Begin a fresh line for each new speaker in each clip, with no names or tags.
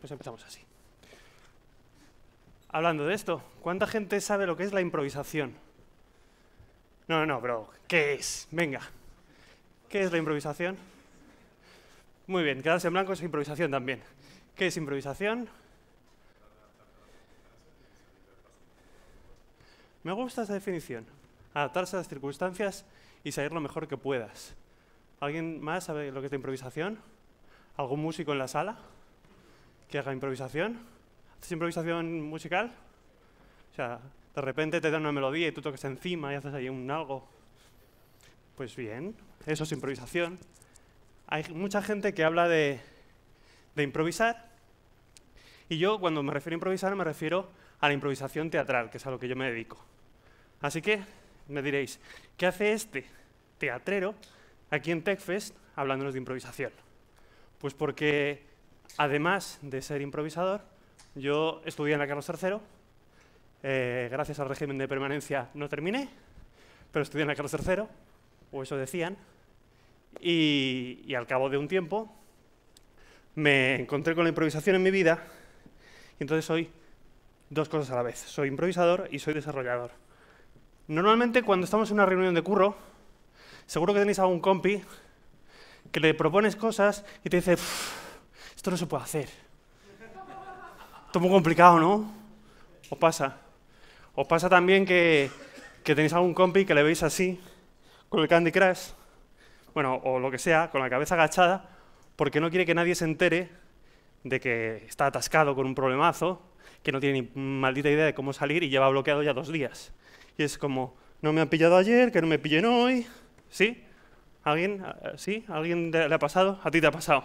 Pues empezamos así. Hablando de esto, ¿cuánta gente sabe lo que es la improvisación? No, no, bro, ¿qué es? Venga. ¿Qué es la improvisación? Muy bien, quedarse en blanco es improvisación también. ¿Qué es improvisación? Me gusta esa definición. Adaptarse a las circunstancias y salir lo mejor que puedas. ¿Alguien más sabe lo que es la improvisación? ¿Algún músico en la sala? que haga improvisación. ¿Haces improvisación musical? O sea, de repente te dan una melodía y tú tocas encima y haces ahí un algo. Pues bien, eso es improvisación. Hay mucha gente que habla de, de improvisar. Y yo cuando me refiero a improvisar me refiero a la improvisación teatral, que es a lo que yo me dedico. Así que me diréis, ¿qué hace este teatrero aquí en TechFest hablándonos de improvisación? Pues porque Además de ser improvisador, yo estudié en la Carlos III. Eh, gracias al régimen de permanencia no terminé, pero estudié en la Carlos III, o eso decían. Y, al cabo de un tiempo me encontré con la improvisación en mi vida y entonces soy dos cosas a la vez. Soy improvisador y soy desarrollador. Normalmente cuando estamos en una reunión de curro, seguro que tenéis algún compi que le propones cosas y te dice, esto no se puede hacer. Esto es muy complicado, ¿no? ¿Os pasa? ¿Os pasa también que, tenéis algún compi que le veis así, con el Candy Crush? Bueno, o lo que sea, con la cabeza agachada, porque no quiere que nadie se entere de que está atascado con un problemazo, que no tiene ni maldita idea de cómo salir y lleva bloqueado ya dos días. Y es como, no me han pillado ayer, que no me pillen hoy. ¿Sí? ¿Alguien? ¿Sí? ¿Alguien le ha pasado? ¿A ti te ha pasado?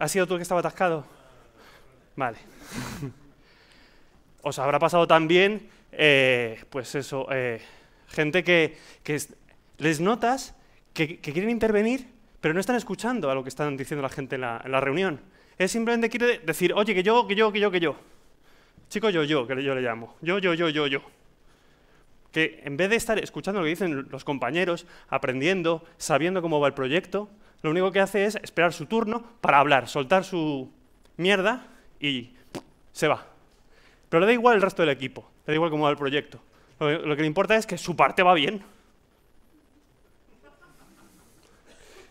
¿Ha sido tú el que estaba atascado? Vale. Os habrá pasado también, eh, pues eso, eh, gente que, les notas que, quieren intervenir, pero no están escuchando a lo que están diciendo la gente en la, reunión. Es simplemente quiere decir, oye, que yo, que yo, que yo, que yo. Chico, yo, yo, que yo le llamo. Yo, yo, yo, yo, yo que en vez de estar escuchando lo que dicen los compañeros, aprendiendo, sabiendo cómo va el proyecto, lo único que hace es esperar su turno para hablar, soltar su mierda y se va. Pero le da igual el resto del equipo, le da igual cómo va el proyecto. Lo que, le importa es que su parte va bien.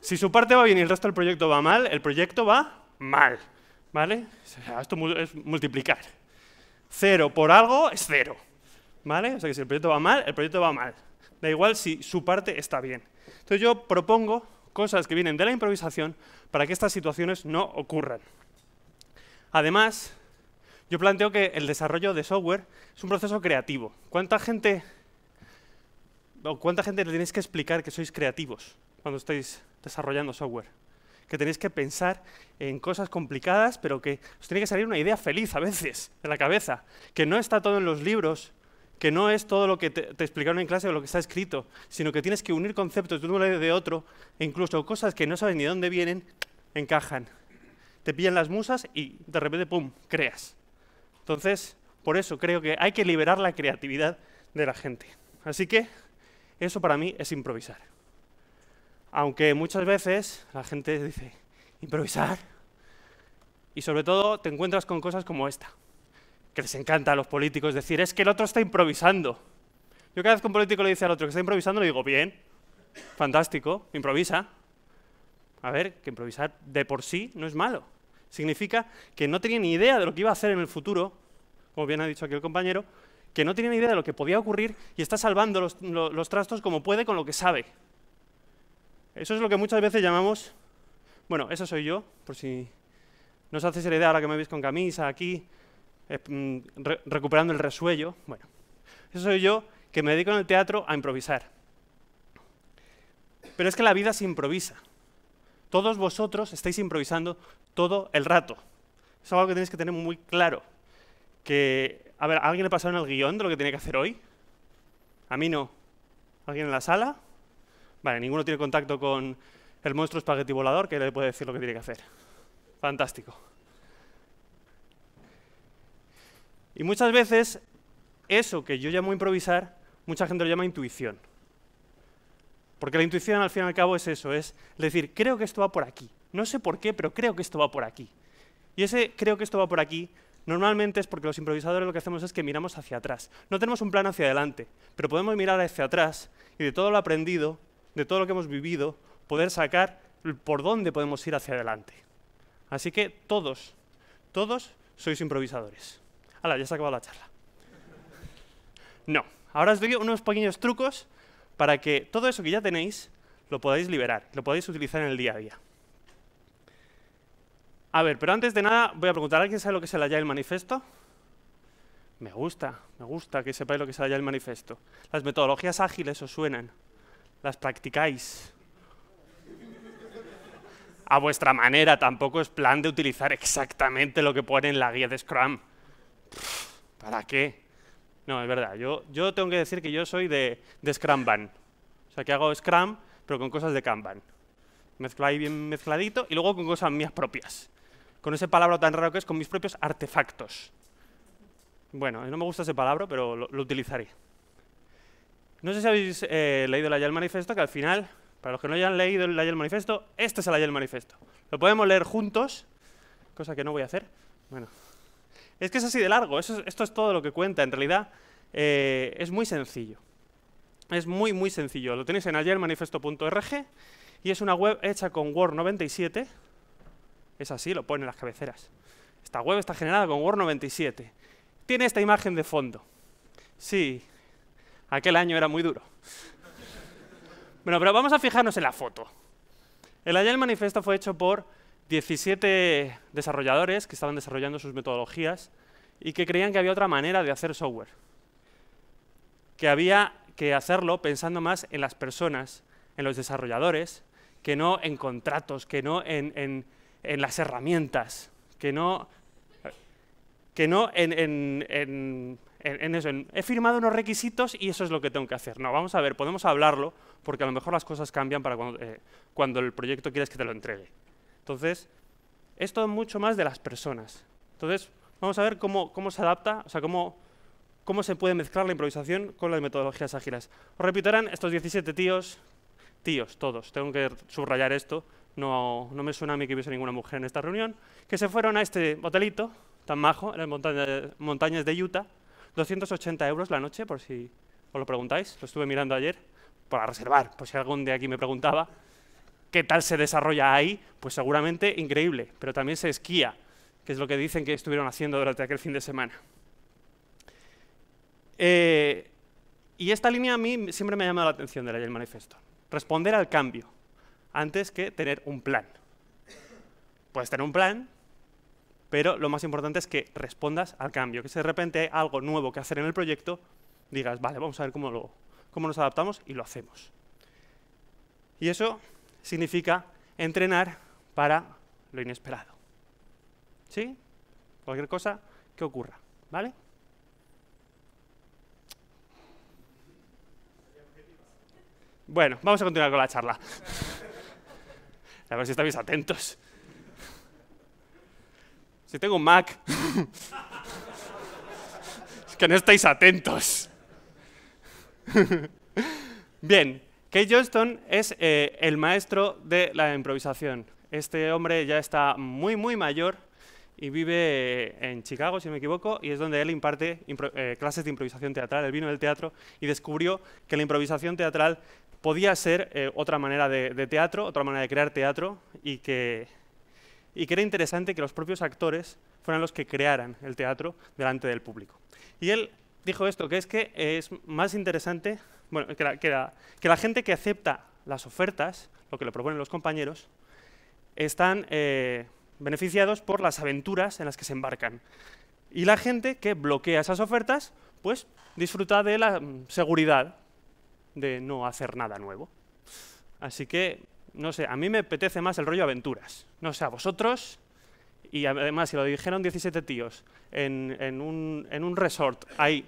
Si su parte va bien y el resto del proyecto va mal, el proyecto va mal. ¿Vale? esto es multiplicar. Cero por algo es cero. ¿Vale? O sea que si el proyecto va mal, el proyecto va mal. Da igual si su parte está bien. Entonces yo propongo cosas que vienen de la improvisación para que estas situaciones no ocurran. Además, yo planteo que el desarrollo de software es un proceso creativo. ¿Cuánta gente, cuánta gente le tenéis que explicar que sois creativos cuando estáis desarrollando software? Que tenéis que pensar en cosas complicadas, pero que os tiene que salir una idea feliz a veces de la cabeza, que no está todo en los libros, que no es todo lo que te, explicaron en clase o lo que está escrito, sino que tienes que unir conceptos de uno de otro, e incluso cosas que no sabes ni de dónde vienen, encajan. Te pillan las musas y de repente, ¡pum!, creas. Entonces, por eso creo que hay que liberar la creatividad de la gente. Así que eso para mí es improvisar. Aunque muchas veces la gente dice, improvisar. Y sobre todo te encuentras con cosas como esta que les encanta a los políticos decir, es que el otro está improvisando. Yo cada vez que un político le dice al otro que está improvisando, le digo, bien, fantástico, improvisa. A ver, que improvisar de por sí no es malo. Significa que no tenía ni idea de lo que iba a hacer en el futuro, como bien ha dicho aquí el compañero, que no tenía ni idea de lo que podía ocurrir y está salvando los, trastos como puede con lo que sabe. Eso es lo que muchas veces llamamos, bueno, eso soy yo, por si no os hacéis la idea ahora que me veis con camisa aquí, eh, mm, recuperando el resuello. Bueno, eso soy yo que me dedico en el teatro a improvisar. Pero es que la vida se improvisa. Todos vosotros estáis improvisando todo el rato. es algo que tenéis que tener muy claro. Que, a ver, alguien le pasaron el guión de lo que tiene que hacer hoy? A mí no. ¿Alguien en la sala? Vale, ninguno tiene contacto con el monstruo espagueti volador que le puede decir lo que tiene que hacer. Fantástico. Y muchas veces eso que yo llamo improvisar, mucha gente lo llama intuición. Porque la intuición al fin y al cabo es eso, es decir, creo que esto va por aquí. No sé por qué, pero creo que esto va por aquí. Y ese creo que esto va por aquí normalmente es porque los improvisadores lo que hacemos es que miramos hacia atrás. No tenemos un plan hacia adelante, pero podemos mirar hacia atrás y de todo lo aprendido, de todo lo que hemos vivido, poder sacar por dónde podemos ir hacia adelante. Así que todos, todos sois improvisadores. ¡Hala, ya se ha acabado la charla! No. Ahora os doy unos pequeños trucos para que todo eso que ya tenéis lo podáis liberar, lo podáis utilizar en el día a día. A ver, pero antes de nada voy a preguntar, a ¿alguien sabe lo que es el Agile Manifesto? Me gusta, me gusta que sepáis lo que es el Agile Manifesto. Las metodologías ágiles os suenan, las practicáis. A vuestra manera, tampoco es plan de utilizar exactamente lo que pone en la guía de Scrum. ¿Para qué? No, es verdad. Yo, tengo que decir que yo soy de, Scrumban. O sea, que hago Scrum, pero con cosas de Kanban. Mezclo ahí bien mezcladito y luego con cosas mías propias. Con ese palabra tan raro que es, con mis propios artefactos. Bueno, no me gusta ese palabra, pero lo, utilizaré. No sé si habéis eh, leído el Agile Manifesto, que al final, para los que no hayan leído el Agile Manifesto, este es el Agile Manifesto. Lo podemos leer juntos, cosa que no voy a hacer. Bueno, es que es así de largo, esto es todo lo que cuenta. En realidad eh, es muy sencillo. Es muy, muy sencillo. Lo tenéis en ayermanifesto.org y es una web hecha con Word 97. Es así, lo ponen las cabeceras. Esta web está generada con Word 97. Tiene esta imagen de fondo. Sí, aquel año era muy duro. Bueno, pero vamos a fijarnos en la foto. El ayermanifesto Manifesto fue hecho por 17 desarrolladores que estaban desarrollando sus metodologías y que creían que había otra manera de hacer software. Que había que hacerlo pensando más en las personas, en los desarrolladores, que no en contratos, que no en, las herramientas, que no, que no en, eso, he firmado unos requisitos y eso es lo que tengo que hacer. No, vamos a ver, podemos hablarlo, porque a lo mejor las cosas cambian para cuando, eh, cuando el proyecto quieres que te lo entregue. Entonces, esto es mucho más de las personas. Entonces, vamos a ver cómo, se adapta, o sea, cómo, se puede mezclar la improvisación con las metodologías ágiles. Os repito, eran estos 17 tíos, tíos, todos, tengo que subrayar esto, no, no me suena a mí que hubiese ninguna mujer en esta reunión, que se fueron a este hotelito tan majo, en las montañas de Utah, 280 euros la noche, por si os lo preguntáis, lo estuve mirando ayer, para reservar, por si algún de aquí me preguntaba qué tal se desarrolla ahí, pues seguramente increíble, pero también se esquía, que es lo que dicen que estuvieron haciendo durante aquel fin de semana. Eh, y esta línea a mí siempre me ha llamado la atención de la del manifesto. Responder al cambio, antes que tener un plan. Puedes tener un plan, pero lo más importante es que respondas al cambio, que si de repente hay algo nuevo que hacer en el proyecto, digas, vale, vamos a ver cómo, cómo nos adaptamos y lo hacemos. Y eso significa entrenar para lo inesperado. ¿Sí? Cualquier cosa que ocurra, ¿vale? Bueno, vamos a continuar con la charla. A ver si estáis atentos. Si tengo un Mac. es que no estáis atentos. Bien, Kate Johnston es eh, el maestro de la improvisación. Este hombre ya está muy, muy mayor y vive eh, en Chicago, si no me equivoco, y es donde él imparte eh, clases de improvisación teatral. Él vino del teatro y descubrió que la improvisación teatral podía ser otra manera de, teatro, otra manera de crear teatro, y que, y que era interesante que los propios actores fueran los que crearan el teatro delante del público. Y él dijo esto, que es que es más interesante bueno, que la, gente que acepta las ofertas, lo que le proponen los compañeros, están eh, beneficiados por las aventuras en las que se embarcan. Y la gente que bloquea esas ofertas, pues disfruta de la mm, seguridad de no hacer nada nuevo. Así que, no sé, a mí me apetece más el rollo aventuras. No sé, a vosotros, y además si lo dijeron 17 tíos en, un, en un resort ahí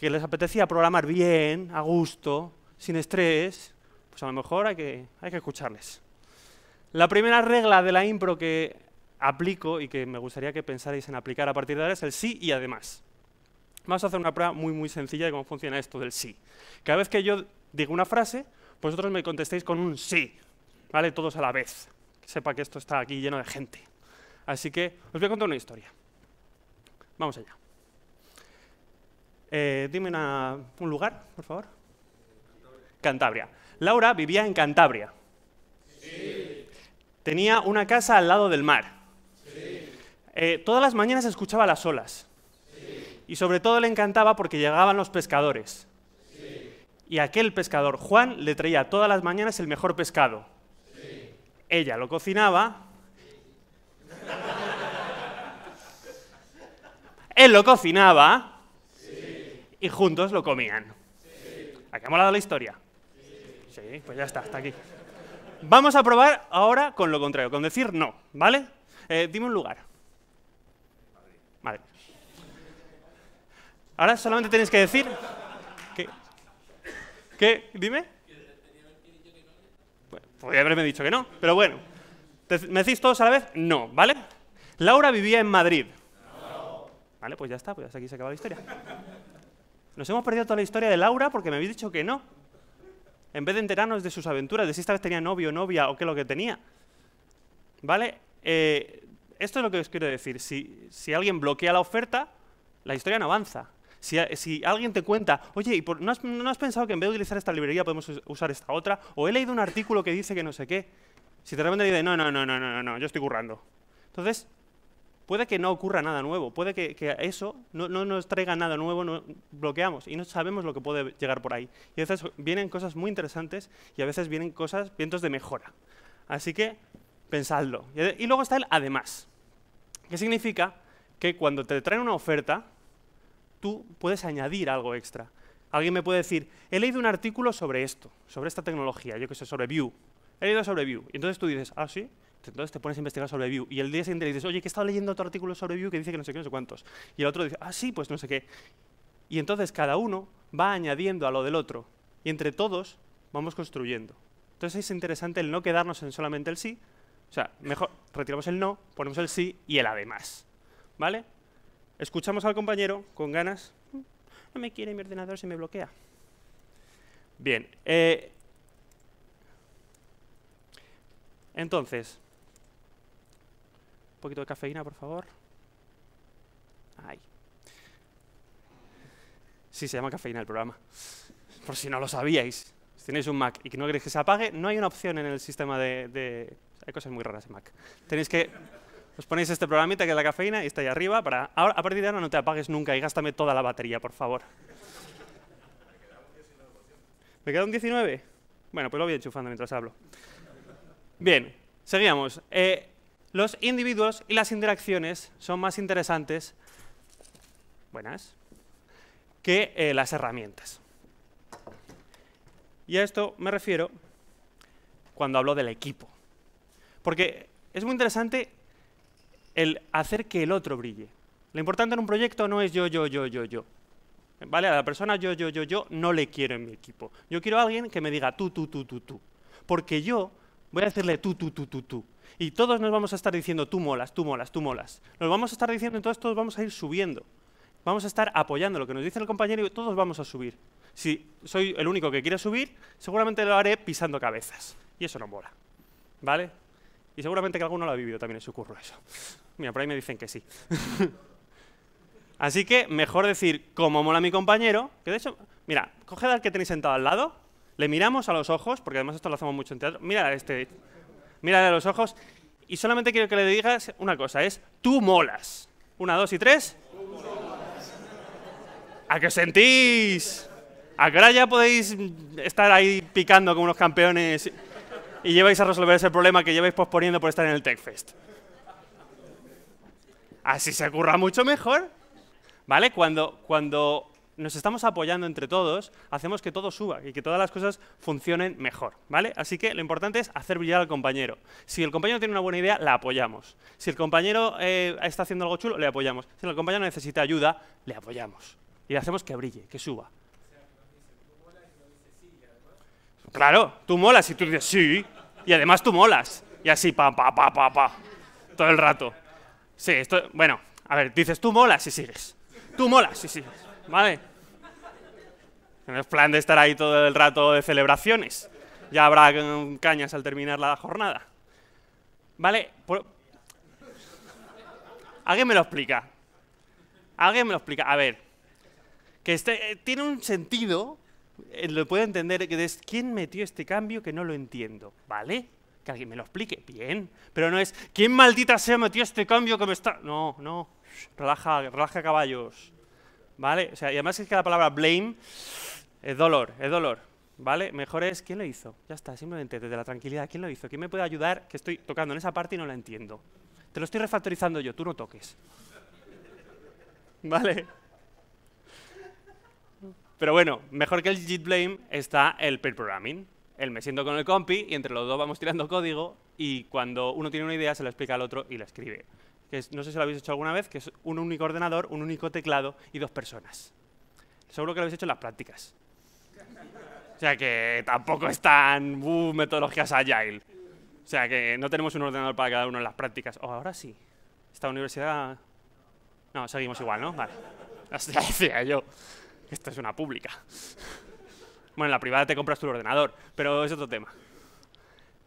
que les apetecía programar bien, a gusto, sin estrés, pues a lo mejor hay que, hay que escucharles. La primera regla de la impro que aplico y que me gustaría que pensarais en aplicar a partir de ahora es el sí y además. Vamos a hacer una prueba muy, muy sencilla de cómo funciona esto del sí. Cada vez que yo digo una frase, vosotros me contestéis con un sí, ¿vale? Todos a la vez. Que sepa que esto está aquí lleno de gente. Así que os voy a contar una historia. Vamos allá. Eh, dime un lugar, por favor. Cantabria. Laura vivía en Cantabria. Sí. Tenía una casa al lado del mar. Sí. Eh, todas las mañanas escuchaba las olas. Sí. Y sobre todo le encantaba porque llegaban los pescadores. Y aquel pescador, Juan, le traía todas las mañanas el mejor pescado. Ella lo cocinaba. Él lo cocinaba y juntos lo comían. Sí. qué ha molado la historia? Sí. pues ya está, está aquí. Vamos a probar ahora con lo contrario, con decir no, ¿vale? Eh, dime un lugar. Madrid. Ahora solamente tenéis que decir que... ¿Qué? ¿Dime? podría haberme dicho que no, pero bueno. ¿Me decís todos a la vez? No, ¿vale? Laura vivía en Madrid. Vale, pues ya está, pues aquí se acaba la historia. Nos hemos perdido toda la historia de Laura porque me habéis dicho que no. En vez de enterarnos de sus aventuras, de si esta vez tenía novio, novia o qué es lo que tenía. ¿Vale? Eh, esto es lo que os quiero decir. Si, si alguien bloquea la oferta, la historia no avanza. Si, si alguien te cuenta, oye, ¿y no, has, ¿no has pensado que en vez de utilizar esta librería podemos usar esta otra? O he leído un artículo que dice que no sé qué. Si te repente dice, no, no, no, no, no, no, yo estoy currando. Entonces, puede que no ocurra nada nuevo, puede que, eso no, nos traiga nada nuevo, no, bloqueamos y no sabemos lo que puede llegar por ahí. Y a veces vienen cosas muy interesantes y a veces vienen cosas, vientos de mejora. Así que pensadlo. Y, luego está el además, que significa que cuando te traen una oferta, tú puedes añadir algo extra. Alguien me puede decir, he leído un artículo sobre esto, sobre esta tecnología, yo que sé, sobre Vue. He leído sobre Vue. Y entonces tú dices, ah, sí, entonces te pones a investigar sobre Vue. Y el día siguiente le dices, oye, que he estado leyendo otro artículo sobre Vue que dice que no sé qué, no sé cuántos. Y el otro dice, ah, sí, pues no sé qué. Y entonces cada uno va añadiendo a lo del otro. Y entre todos vamos construyendo. Entonces es interesante el no quedarnos en solamente el sí. O sea, mejor retiramos el no, ponemos el sí y el además. ¿Vale? Escuchamos al compañero con ganas. Mm, no me quiere mi ordenador, si me bloquea. Bien. Eh, entonces, un poquito de cafeína, por favor. Ay. Sí, se llama cafeína el programa. Por si no lo sabíais. Si tenéis un Mac y que no queréis que se apague, no hay una opción en el sistema de... Hay cosas muy raras en Mac. Tenéis que... Os ponéis este programita que es la cafeína y está ahí arriba para... a partir de ahora no te apagues nunca y gástame toda la batería, por favor. ¿Me queda un 19? Bueno, pues lo voy enchufando mientras hablo. Bien, seguíamos. Eh, los individuos y las interacciones son más interesantes buenas, que eh, las herramientas. Y a esto me refiero cuando hablo del equipo. Porque es muy interesante el hacer que el otro brille. Lo importante en un proyecto no es yo, yo, yo, yo, yo. ¿Vale? A la persona yo, yo, yo, yo no le quiero en mi equipo. Yo quiero a alguien que me diga tú, tú, tú, tú, tú. Porque yo voy a decirle tú, tú, tú, tú, tú. Y todos nos vamos a estar diciendo, tú molas, tú molas, tú molas. Nos vamos a estar diciendo, entonces todos vamos a ir subiendo. Vamos a estar apoyando lo que nos dice el compañero y todos vamos a subir. Si soy el único que quiere subir, seguramente lo haré pisando cabezas. Y eso no mola. ¿Vale? Y seguramente que alguno lo ha vivido también en su eso. Mira, por ahí me dicen que sí. Así que mejor decir, como mola mi compañero, que de hecho, mira, coged al que tenéis sentado al lado, le miramos a los ojos, porque además esto lo hacemos mucho en teatro. Mira este mírale a los ojos y solamente quiero que le digas una cosa, es tú molas. Una, dos y tres. ¿A qué sentís? ¿A qué ya podéis estar ahí picando como unos campeones y lleváis a resolver ese problema que lleváis posponiendo por estar en el TechFest? Así se curra mucho mejor. ¿Vale? Cuando, cuando nos estamos apoyando entre todos, hacemos que todo suba y que todas las cosas funcionen mejor, ¿vale? Así que lo importante es hacer brillar al compañero. Si el compañero tiene una buena idea, la apoyamos. Si el compañero eh, está haciendo algo chulo, le apoyamos. Si el compañero necesita ayuda, le apoyamos. Y le hacemos que brille, que suba. Claro, tú molas y tú dices sí, y además tú molas. Y así, pa, pa, pa, pa, pa, todo el rato. Sí, esto, bueno, a ver, dices tú molas y sigues. Tú molas y sigues, ¿vale? No es plan de estar ahí todo el rato de celebraciones. Ya habrá cañas al terminar la jornada. ¿Vale? ¿Alguien me lo explica? ¿Alguien me lo explica? A ver, que este, eh, tiene un sentido, eh, lo puedo entender, que es quién metió este cambio que no lo entiendo, ¿vale? Que alguien me lo explique, bien, pero no es quién maldita sea metió este cambio que me está... No, no, relaja, relaja caballos, ¿vale? O sea, y además es que la palabra blame es dolor, es dolor. ¿Vale? Mejor es, ¿quién lo hizo? Ya está, simplemente desde la tranquilidad, ¿quién lo hizo? ¿Quién me puede ayudar? Que estoy tocando en esa parte y no la entiendo. Te lo estoy refactorizando yo, tú no toques. ¿Vale? Pero bueno, mejor que el git blame está el pair programming. El me siento con el compi y entre los dos vamos tirando código y cuando uno tiene una idea se la explica al otro y la escribe. Que no sé si lo habéis hecho alguna vez, que es un único ordenador, un único teclado y dos personas. Seguro que lo habéis hecho en las prácticas. O sea que tampoco están uh, metodologías agile. O sea que no tenemos un ordenador para cada uno en las prácticas. oh, ahora sí. Esta universidad. No, seguimos igual, ¿no? Vale. Así decía yo. Esto es una pública. Bueno, en la privada te compras tu ordenador, pero es otro tema.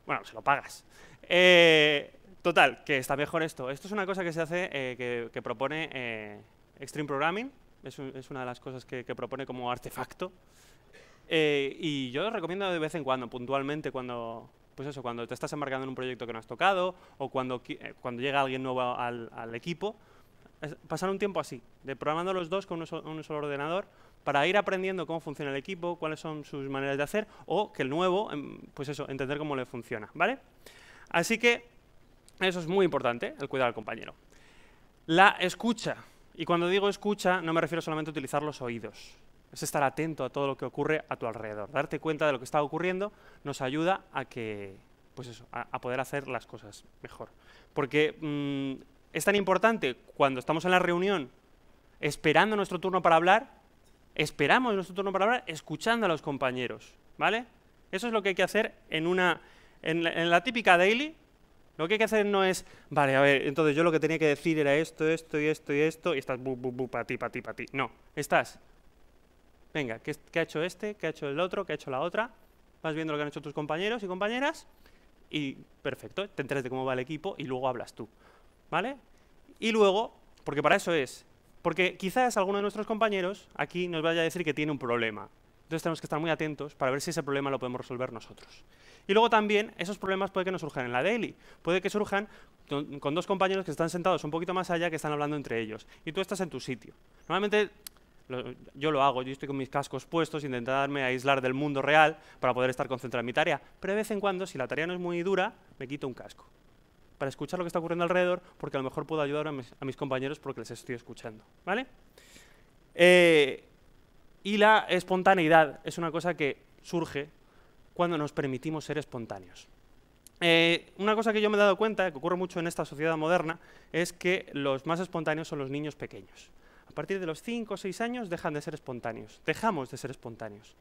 Bueno, se lo pagas. Eh, total, que está mejor esto. Esto es una cosa que se hace, eh, que, propone eh, Extreme Programming. Es, una de las cosas que propone como artefacto eh, y yo os recomiendo de vez en cuando, puntualmente, cuando, pues eso, cuando te estás embarcando en un proyecto que no has tocado o cuando, eh, cuando llega alguien nuevo al, equipo, pasar un tiempo así, de programando los dos con un, solo ordenador para ir aprendiendo cómo funciona el equipo, cuáles son sus maneras de hacer o que el nuevo, em, pues eso, entender cómo le funciona, ¿vale? Así que eso es muy importante, el cuidado al compañero. La escucha. Y cuando digo escucha, no me refiero solamente a utilizar los oídos es estar atento a todo lo que ocurre a tu alrededor. Darte cuenta de lo que está ocurriendo nos ayuda a que, pues eso, a, poder hacer las cosas mejor. Porque mm, es tan importante cuando estamos en la reunión esperando nuestro turno para hablar, esperamos nuestro turno para hablar escuchando a los compañeros, ¿vale? Eso es lo que hay que hacer en una la, típica daily, lo que hay que hacer no es, vale, a ver, entonces yo lo que tenía que decir era esto, esto y esto y esto, y estás bu, bu, bu, para ti, para ti, para ti. No, estás venga, ¿qué, ha hecho este? ¿Qué ha hecho el otro? ¿Qué ha hecho la otra? Vas viendo lo que han hecho tus compañeros y compañeras y perfecto, te enteras de cómo va el equipo y luego hablas tú, ¿vale? Y luego, porque para eso es, porque quizás alguno de nuestros compañeros aquí nos vaya a decir que tiene un problema. Entonces tenemos que estar muy atentos para ver si ese problema lo podemos resolver nosotros. Y luego también esos problemas puede que no surjan en la daily, puede que surjan con dos compañeros que están sentados un poquito más allá que están hablando entre ellos y tú estás en tu sitio. Normalmente yo lo hago, yo estoy con mis cascos puestos, intentarme aislar del mundo real para poder estar concentrado en mi tarea. Pero de vez en cuando, si la tarea no es muy dura, me quito un casco para escuchar lo que está ocurriendo alrededor, porque a lo mejor puedo ayudar a mis, compañeros porque les estoy escuchando. ¿vale? Eh, y la espontaneidad es una cosa que surge cuando nos permitimos ser espontáneos. Eh, una cosa que yo me he dado cuenta, que ocurre mucho en esta sociedad moderna, es que los más espontáneos son los niños pequeños. A partir de los 5 o 6 años dejan de ser espontáneos, dejamos de ser espontáneos,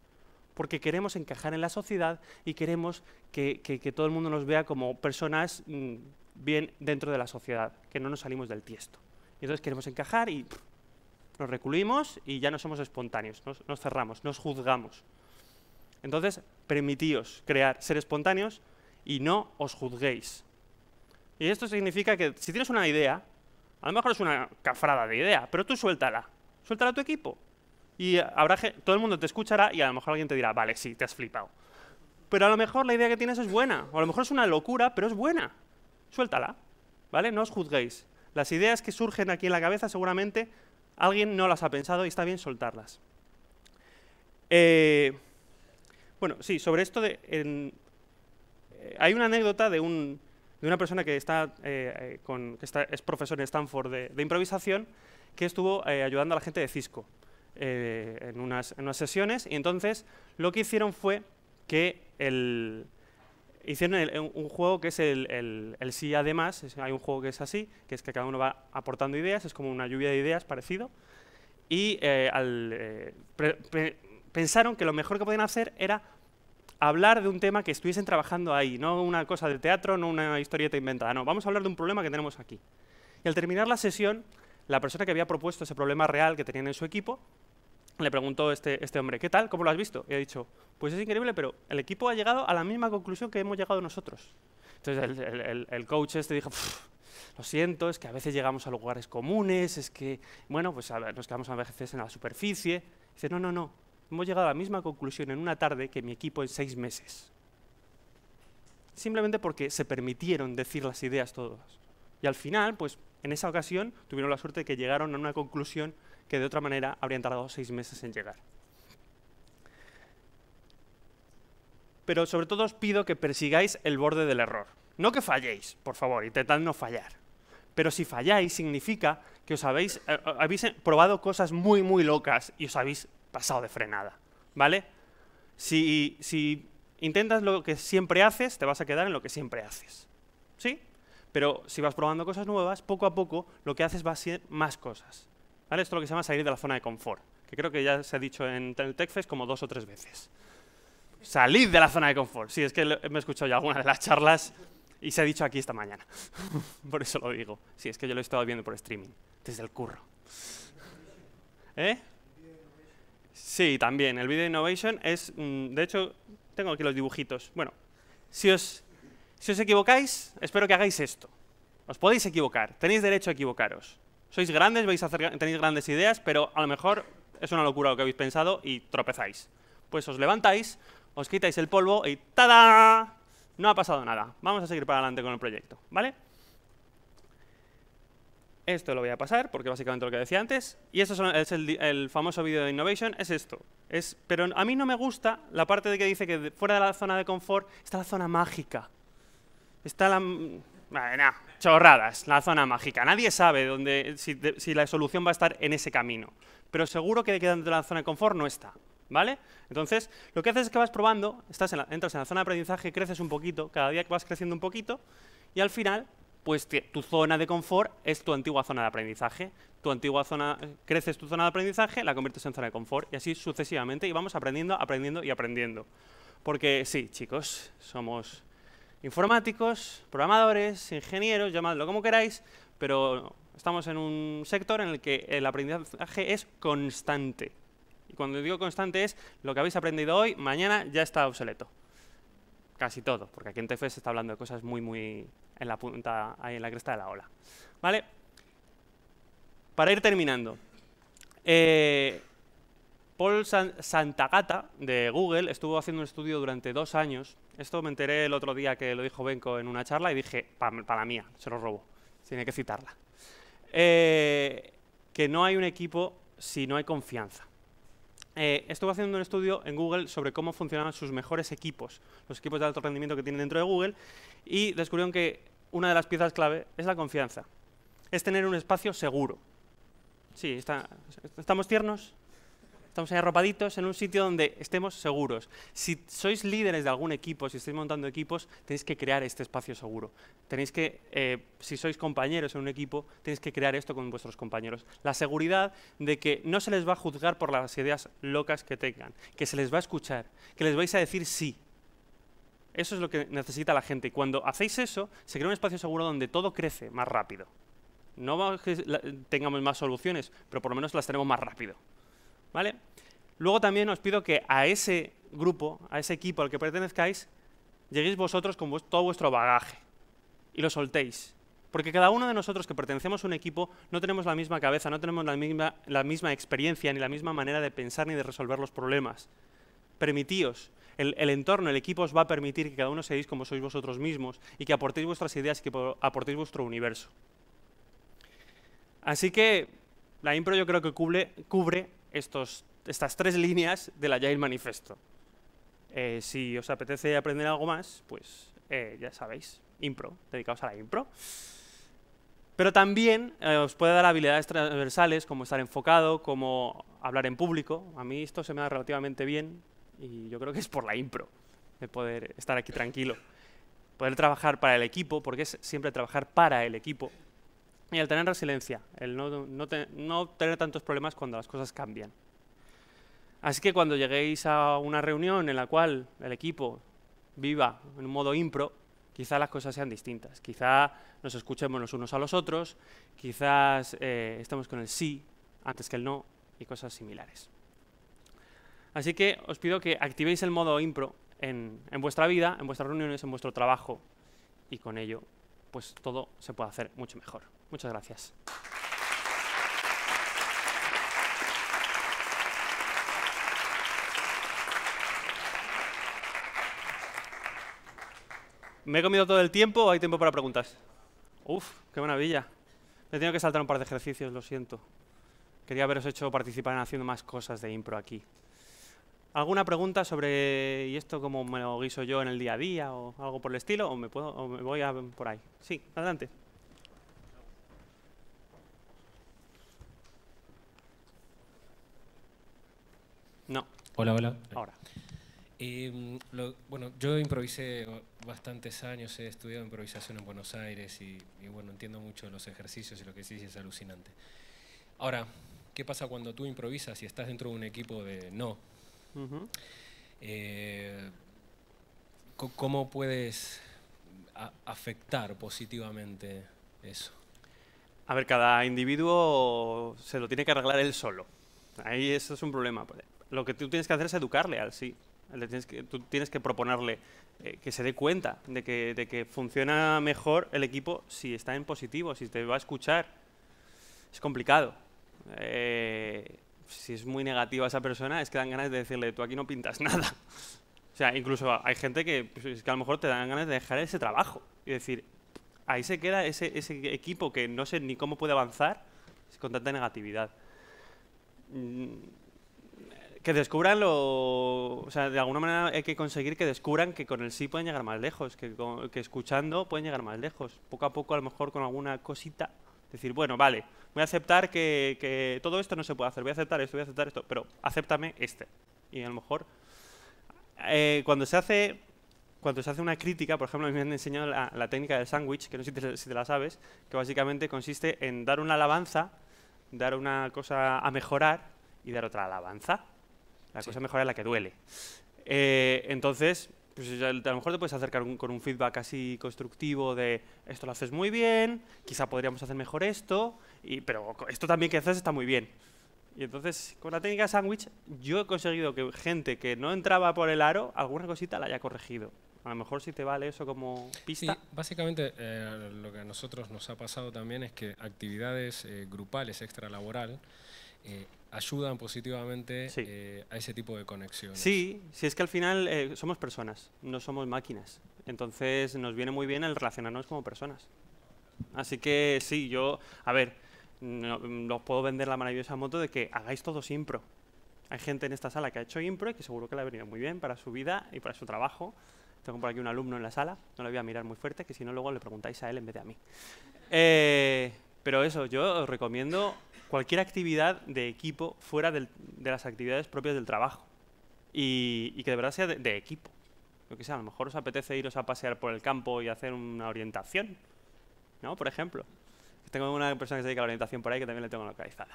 porque queremos encajar en la sociedad y queremos que, todo el mundo nos vea como personas mm, bien dentro de la sociedad, que no nos salimos del tiesto. Y entonces queremos encajar y nos recluimos y ya no somos espontáneos, nos, nos cerramos, nos juzgamos. Entonces, permitíos crear, ser espontáneos y no os juzguéis. Y esto significa que si tienes una idea, a lo mejor es una cafrada de idea, pero tú suéltala. Suéltala a tu equipo. Y habrá todo el mundo te escuchará y a lo mejor alguien te dirá, vale, sí, te has flipado. Pero a lo mejor la idea que tienes es buena. O a lo mejor es una locura, pero es buena. Suéltala. ¿Vale? No os juzguéis. Las ideas que surgen aquí en la cabeza seguramente alguien no las ha pensado y está bien soltarlas. Eh, bueno, sí, sobre esto de... Eh, hay una anécdota de un, de una persona que, está, eh, eh, con, que es profesor en Stanford de, improvisación, que estuvo eh, ayudando a la gente de Cisco en, unas, unas, sesiones. Y entonces lo que hicieron fue que hicieron un juego que es el, el, sí además, hay un juego que es así, que es que cada uno va aportando ideas, es como una lluvia de ideas parecido. Y al, pensaron que lo mejor que podían hacer era hablar de un tema que estuviesen trabajando ahí, no una cosa del teatro, no una historieta inventada, no, vamos a hablar de un problema que tenemos aquí. Y al terminar la sesión, la persona que había propuesto ese problema real que tenían en su equipo, le preguntó este, este hombre, ¿qué tal? ¿Cómo lo has visto? Y ha dicho, pues es increíble, pero el equipo ha llegado a la misma conclusión que hemos llegado nosotros. Entonces el, el, coach este dijo, lo siento, es que a veces llegamos a lugares comunes, es que, bueno, pues nos quedamos a veces en la superficie. dice, no, no, no, hemos llegado a la misma conclusión en una tarde que mi equipo en seis meses. Simplemente porque se permitieron decir las ideas todos. Y al final, pues en esa ocasión tuvieron la suerte de que llegaron a una conclusión que de otra manera habrían tardado seis meses en llegar. Pero sobre todo os pido que persigáis el borde del error. No que falléis, por favor, intentad no fallar. Pero si falláis significa que os habéis, eh, habéis probado cosas muy, muy locas y os habéis pasado de frenada, ¿vale? Si, intentas lo que siempre haces, te vas a quedar en lo que siempre haces, ¿sí? Pero si vas probando cosas nuevas, poco a poco lo que haces va a ser más cosas, ¿vale? Esto es lo que se llama salir de la zona de confort, que creo que ya se ha dicho en el TechFest como dos o tres veces. Salid de la zona de confort. Sí, es que me he escuchado ya alguna de las charlas y se ha dicho aquí esta mañana. por eso lo digo. Sí, es que yo lo he estado viendo por streaming, desde el curro. ¿Eh? Sí, también. El Video Innovation es, mm, de hecho, tengo aquí los dibujitos. Bueno, si os, equivocáis, espero que hagáis esto. Os podéis equivocar, tenéis derecho a equivocaros. Sois grandes, tenéis grandes ideas, pero a lo mejor es una locura lo que habéis pensado y tropezáis. Pues os levantáis, os quitáis el polvo y ¡tada! No ha pasado nada. Vamos a seguir para adelante con el proyecto, ¿vale? Esto lo voy a pasar, porque básicamente lo que decía antes. Y esto es el, famoso vídeo de Innovation, es esto. Es, pero a mí no me gusta la parte de que dice que fuera de la zona de confort está la zona mágica. Está la... chorradas, la zona mágica. Nadie sabe dónde, si, la solución va a estar en ese camino. Pero seguro que dentro de la zona de confort no está. ¿Vale? Entonces, lo que haces es que vas probando, estás entras en la zona de aprendizaje, creces un poquito, cada día que vas creciendo un poquito, y al final pues tu zona de confort es tu antigua zona de aprendizaje. Tu antigua zona, creces tu zona de aprendizaje, la conviertes en zona de confort y así sucesivamente y vamos aprendiendo, aprendiendo y aprendiendo. Porque sí, chicos, somos informáticos, programadores, ingenieros, llamadlo como queráis, pero estamos en un sector en el que el aprendizaje es constante. Y cuando digo constante es lo que habéis aprendido hoy, mañana ya está obsoleto casi todo, porque aquí en TFS se está hablando de cosas muy, muy en la punta, ahí en la cresta de la ola. ¿Vale? Para ir terminando, eh, Paul Santagata de Google estuvo haciendo un estudio durante dos años. Esto me enteré el otro día que lo dijo Benko en una charla y dije, para la mía, se lo robo, tiene que citarla. Eh, que no hay un equipo si no hay confianza. Eh, Estuvo haciendo un estudio en Google sobre cómo funcionaban sus mejores equipos, los equipos de alto rendimiento que tienen dentro de Google, y descubrieron que una de las piezas clave es la confianza. Es tener un espacio seguro. Sí, ¿estamos tiernos? estamos ahí arropaditos en un sitio donde estemos seguros. Si sois líderes de algún equipo, si estáis montando equipos, tenéis que crear este espacio seguro. Tenéis que, eh, si sois compañeros en un equipo, tenéis que crear esto con vuestros compañeros. La seguridad de que no se les va a juzgar por las ideas locas que tengan, que se les va a escuchar, que les vais a decir sí. Eso es lo que necesita la gente. Y cuando hacéis eso, se crea un espacio seguro donde todo crece más rápido. No tengamos más soluciones, pero por lo menos las tenemos más rápido. ¿Vale? Luego también os pido que a ese grupo, a ese equipo al que pertenezcáis, lleguéis vosotros con todo vuestro bagaje y lo soltéis. Porque cada uno de nosotros que pertenecemos a un equipo no tenemos la misma cabeza, no tenemos la misma, la misma experiencia, ni la misma manera de pensar ni de resolver los problemas. Permitíos. El, entorno, el equipo os va a permitir que cada uno seáis como sois vosotros mismos y que aportéis vuestras ideas y que aportéis vuestro universo. Así que la impro yo creo que cubre estos, estas tres líneas del Agile Manifesto. Eh, si os apetece aprender algo más, pues eh, ya sabéis, impro, dedicaos a la impro. Pero también eh, os puede dar habilidades transversales, como estar enfocado, como hablar en público. A mí esto se me da relativamente bien y yo creo que es por la impro, de poder estar aquí tranquilo. Poder trabajar para el equipo, porque es siempre trabajar para el equipo, y el tener resiliencia, el no, tener tantos problemas cuando las cosas cambian. Así que cuando lleguéis a una reunión en la cual el equipo viva en un modo impro, quizá las cosas sean distintas. Quizá nos escuchemos los unos a los otros, quizás estamos eh, estemos con el sí antes que el no y cosas similares. Así que os pido que activéis el modo impro en, en vuestra vida, en vuestras reuniones, en vuestro trabajo y con ello pues todo se puede hacer mucho mejor. Muchas gracias. Me he comido todo el tiempo hay tiempo para preguntas. Uf, qué maravilla. Me he tenido que saltar un par de ejercicios, lo siento. Quería haberos hecho participar en haciendo más cosas de impro aquí. ¿Alguna pregunta sobre y esto cómo me lo guiso yo en el día a día o algo por el estilo? ¿O me, puedo, o me voy a, por ahí? Sí, adelante. No. Hola, hola. Ahora. Em, bueno, yo improvisé bastantes años, he estudiado improvisación en Buenos Aires y, bueno, entiendo mucho los ejercicios y lo que dice es alucinante. Ahora, ¿qué pasa cuando tú improvisas y estás dentro de un equipo de no? Eh, ¿Cómo puedes afectar positivamente eso? A ver, cada individuo se lo tiene que arreglar él solo. Ahí eso es un problema. Pues lo que tú tienes que hacer es educarle al sí. tú tienes que proponerle eh, que se dé cuenta de que, funciona mejor el equipo si está en positivo, si te va a escuchar. Es complicado. Eh, si es muy negativa esa persona, es que dan ganas de decirle, tú aquí no pintas nada. o sea, incluso hay gente que, pues, que a lo mejor te dan ganas de dejar ese trabajo y decir, ahí se queda ese, equipo que no sé ni cómo puede avanzar con tanta negatividad. Mm, que descubran lo. O sea, de alguna manera hay que conseguir que descubran que con el sí pueden llegar más lejos, que, que escuchando pueden llegar más lejos. Poco a poco, a lo mejor con alguna cosita, decir, bueno, vale, voy a aceptar que, todo esto no se puede hacer, voy a aceptar esto, voy a aceptar esto, pero acéptame este. Y a lo mejor. Eh, cuando se hace cuando se hace una crítica, por ejemplo, me han enseñado la, técnica del sándwich, que no sé si te, la sabes, que básicamente consiste en dar una alabanza, dar una cosa a mejorar y dar otra alabanza. La cosa mejor es la que duele. Eh, entonces, pues, a lo mejor te puedes acercar con un feedback así constructivo de esto lo haces muy bien, quizá podríamos hacer mejor esto, y, pero esto también que haces está muy bien. Y entonces, con la técnica sándwich, yo he conseguido que gente que no entraba por el aro, alguna cosita la haya corregido. A lo mejor si te vale eso como pista. Sí, básicamente eh, lo que a nosotros nos ha pasado también es que actividades eh, grupales extralaboral eh, ayudan positivamente eh, a ese tipo de conexiones. Sí, si es que al final eh, somos personas, no somos máquinas. Entonces nos viene muy bien el relacionarnos como personas. Así que sí, yo, a ver, no, os puedo vender la maravillosa moto de que hagáis todos impro. Hay gente en esta sala que ha hecho impro y que seguro que le ha venido muy bien para su vida y para su trabajo. Tengo por aquí un alumno en la sala, no le voy a mirar muy fuerte, que si no luego le preguntáis a él en vez de a mí. Eh, pero eso, yo os recomiendo cualquier actividad de equipo fuera de las actividades propias del trabajo. Y, que de verdad sea de, equipo. Lo que sea, a lo mejor os apetece iros a pasear por el campo y hacer una orientación. ¿No? Por ejemplo. Tengo una persona que se dedica a la orientación por ahí que también le tengo localizada.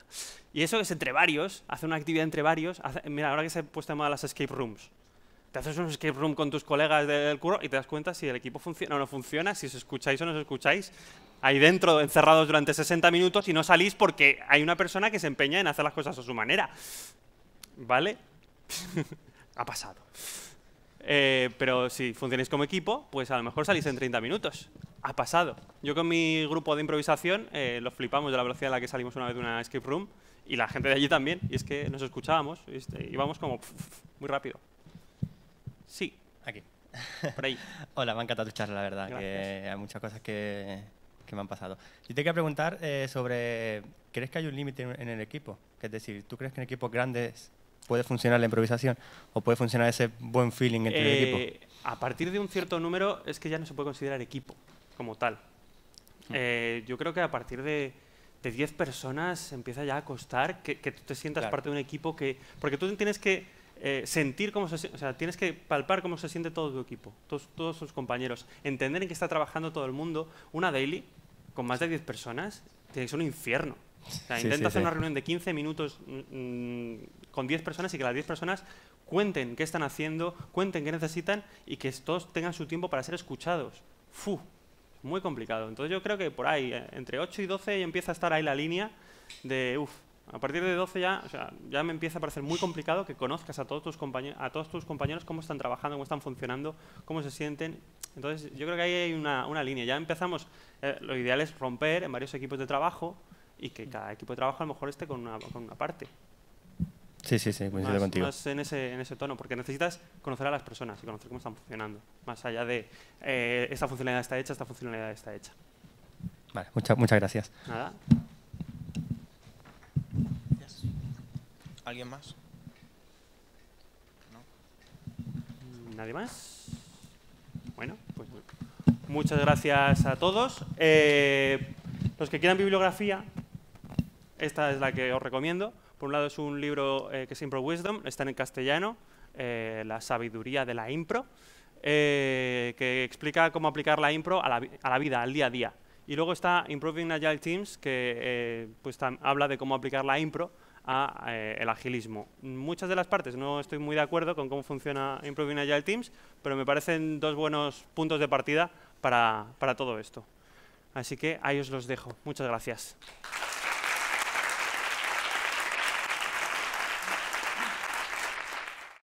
Y eso es entre varios, hacer una actividad entre varios. mira, ahora que se han puesto más las escape rooms. Te haces un escape room con tus colegas del curro y te das cuenta si el equipo funciona o no funciona, si os escucháis o no os escucháis, ahí dentro, encerrados durante 60 minutos y no salís porque hay una persona que se empeña en hacer las cosas a su manera. ¿Vale? ha pasado. Eh, pero si funcionáis como equipo, pues a lo mejor salís en 30 minutos. Ha pasado. Yo con mi grupo de improvisación eh, los flipamos de la velocidad a la que salimos una vez de una script room y la gente de allí también. Y es que nos escuchábamos, y este, íbamos como muy rápido. Sí. Aquí. Por ahí. Hola, me ha encantado tu charla, la verdad. Que hay muchas cosas que, que me han pasado. Yo te quería preguntar eh, sobre, ¿crees que hay un límite en el equipo? Es decir, ¿tú crees que en equipos grandes puede funcionar la improvisación o puede funcionar ese buen feeling entre el eh, equipo? A partir de un cierto número es que ya no se puede considerar equipo como tal. Mm. Eh, yo creo que a partir de, 10 personas empieza ya a costar que, tú te sientas parte de un equipo que... Porque tú tienes que sentir cómo se o sea, tienes que palpar cómo se siente todo tu equipo, todos, todos sus compañeros, entender en qué está trabajando todo el mundo. Una daily con más de 10 personas, es un infierno. intenta hacer una reunión de 15 minutos mm, mm, con 10 personas y que las 10 personas cuenten qué están haciendo, cuenten qué necesitan y que todos tengan su tiempo para ser escuchados. Fu, muy complicado. Entonces yo creo que por ahí, eh, entre 8 y 12 empieza a estar ahí la línea de, ¡Uf! A partir de 12 ya, o sea, ya me empieza a parecer muy complicado que conozcas a todos, tus a todos tus compañeros cómo están trabajando, cómo están funcionando, cómo se sienten. Entonces, yo creo que ahí hay una, línea. Ya empezamos, eh, lo ideal es romper en varios equipos de trabajo y que cada equipo de trabajo a lo mejor esté con una, con una parte. Sí, sí, sí, coincido contigo. Más en ese, en ese tono, porque necesitas conocer a las personas y conocer cómo están funcionando, más allá de eh, esta funcionalidad está hecha, esta funcionalidad está hecha. Vale, muchas gracias. Nada. ¿Alguien más? ¿Nadie más? Bueno, pues muchas gracias a todos. Eh, los que quieran bibliografía, esta es la que os recomiendo. Por un lado es un libro eh, que es Impro Wisdom, está en castellano, eh, La sabiduría de la impro, que explica cómo aplicar la impro a la, vida, al día a día. Y luego está Improving Agile Teams, que pues, habla de cómo aplicar la impro a eh, el agilismo. Muchas de las partes no estoy muy de acuerdo con cómo funciona Improving Agile Teams, pero me parecen dos buenos puntos de partida para, para todo esto. Así que ahí os los dejo. Muchas gracias.